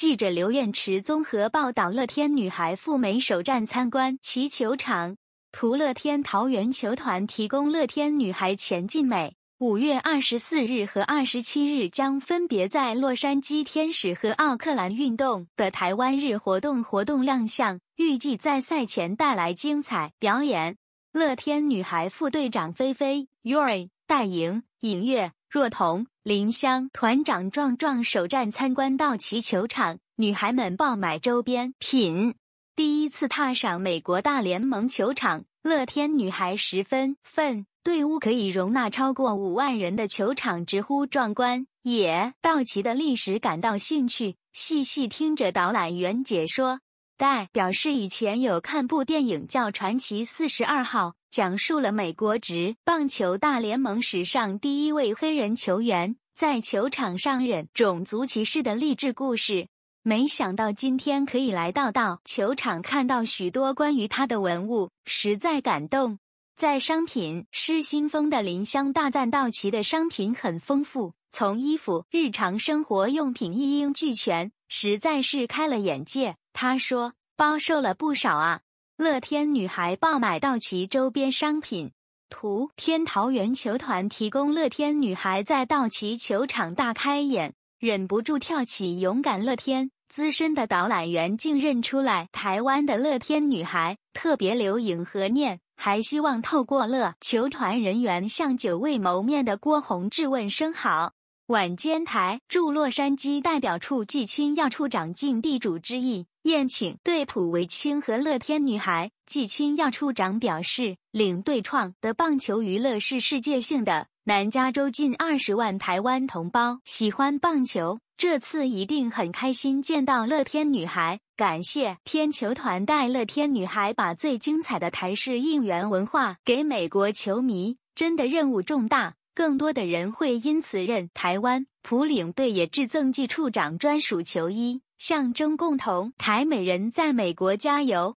记者刘艳池综合报道：乐天女孩赴美首站参观其球场，图乐天桃园球团提供。乐天女孩前进美，五月二十四日和二十七日将分别在洛杉矶天使和奥克兰运动的台湾日活动活动亮相，预计在赛前带来精彩表演。乐天女孩副队长菲菲、Yuri、戴莹、尹月。若彤、林湘、团长壮壮首站参观道奇球场，女孩们爆买周边品。第一次踏上美国大联盟球场，乐天女孩十分愤。队伍可以容纳超过五万人的球场，直呼壮观。也道奇的历史感到兴趣，细细听着导览员解说。戴表示，以前有看部电影叫《传奇四十二号》，讲述了美国职棒球大联盟史上第一位黑人球员在球场上忍种族歧视的励志故事。没想到今天可以来到道球场，看到许多关于他的文物，实在感动。在商品失心风的林香大赞道奇的商品很丰富，从衣服、日常生活用品一应俱全，实在是开了眼界。他说：“包瘦了不少啊！”乐天女孩爆买到其周边商品。图天桃园球团提供。乐天女孩在道奇球场大开眼，忍不住跳起勇敢乐天。资深的导览员竟认出来台湾的乐天女孩，特别留影和念，还希望透过乐球团人员向久未谋面的郭宏质问声好。晚间台驻洛杉矶代表处季钦亚处长尽地主之谊宴请对普维清和乐天女孩。季钦亚处长表示，领队创的棒球娱乐是世界性的，南加州近二十万台湾同胞喜欢棒球，这次一定很开心见到乐天女孩。感谢天球团带乐天女孩把最精彩的台式应援文化给美国球迷，真的任务重大。更多的人会因此认台湾普领队也致赠记处长专属球衣，象征共同台美人在美国加油。